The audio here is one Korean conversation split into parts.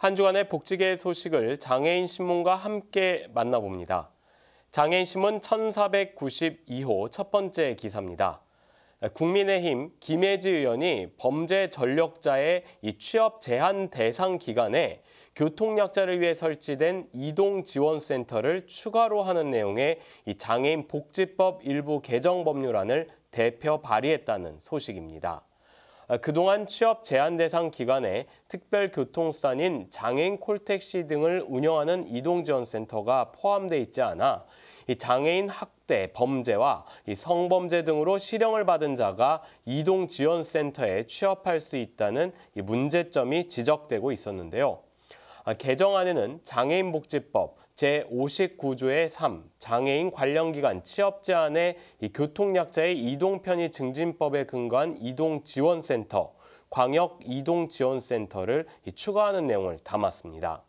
한 주간의 복지계 소식을 장애인 신문과 함께 만나봅니다. 장애인 신문 1492호 첫 번째 기사입니다. 국민의힘 김혜지 의원이 범죄 전력자의 취업 제한 대상 기간에 교통약자를 위해 설치된 이동지원센터를 추가로 하는 내용의 장애인 복지법 일부 개정 법률안을 대표 발의했다는 소식입니다. 아, 그동안 취업 제한 대상 기간에 특별교통수단인 장애인 콜택시 등을 운영하는 이동지원센터가 포함돼 있지 않아 장애인 학대, 범죄와 성범죄 등으로 실형을 받은 자가 이동지원센터에 취업할 수 있다는 문제점이 지적되고 있었는데요. 아, 개정안에는 장애인복지법, 제59조의 3 장애인 관련 기관 취업 제한의 교통약자의 이동 편의 증진법에 근거한 이동 지원센터, 광역 이동 지원센터를 추가하는 내용을 담았습니다.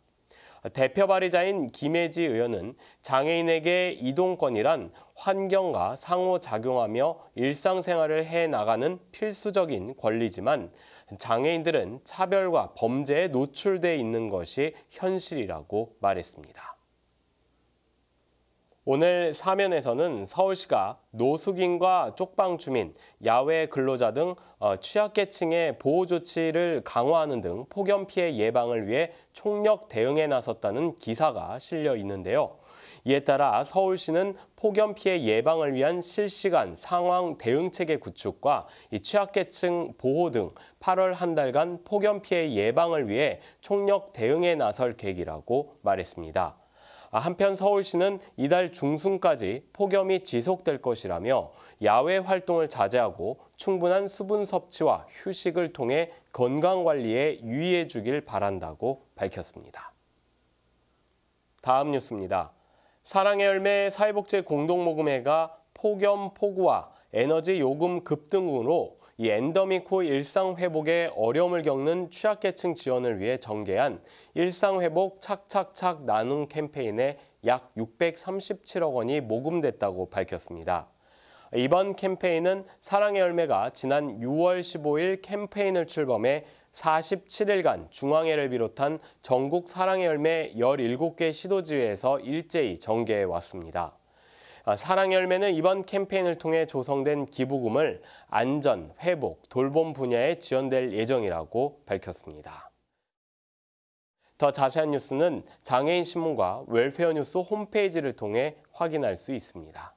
대표 발의자인 김혜지 의원은 장애인에게 이동권이란 환경과 상호작용하며 일상생활을 해나가는 필수적인 권리지만 장애인들은 차별과 범죄에 노출돼 있는 것이 현실이라고 말했습니다. 오늘 사면에서는 서울시가 노숙인과 쪽방 주민, 야외 근로자 등 어, 취약계층의 보호 조치를 강화하는 등 폭염 피해 예방을 위해 총력 대응에 나섰다는 기사가 실려 있는데요. 이에 따라 서울시는 폭염 피해 예방을 위한 실시간 상황 대응체계 구축과 취약계층 보호 등 8월 한 달간 폭염 피해 예방을 위해 총력 대응에 나설 계획이라고 말했습니다. 아, 한편 서울시는 이달 중순까지 폭염이 지속될 것이라며 야외 활동을 자제하고 충분한 수분 섭취와 휴식을 통해 건강관리에 유의해 주길 바란다고 밝혔습니다. 다음 뉴스입니다. 사랑의 열매 사회복지 공동모금회가 폭염, 폭우와 에너지 요금 급등으로 이 엔더미코 일상회복에 어려움을 겪는 취약계층 지원을 위해 전개한 일상회복 착착착 나눔 캠페인에 약 637억 원이 모금됐다고 밝혔습니다. 이번 캠페인은 사랑의 열매가 지난 6월 15일 캠페인을 출범해 47일간 중앙회를 비롯한 전국 사랑의 열매 17개 시도지회에서 일제히 전개해 왔습니다. 아, 사랑 열매는 이번 캠페인을 통해 조성된 기부금을 안전, 회복, 돌봄 분야에 지원될 예정이라고 밝혔습니다. 더 자세한 뉴스는 장애인 신문과 웰페어 뉴스 홈페이지를 통해 확인할 수 있습니다.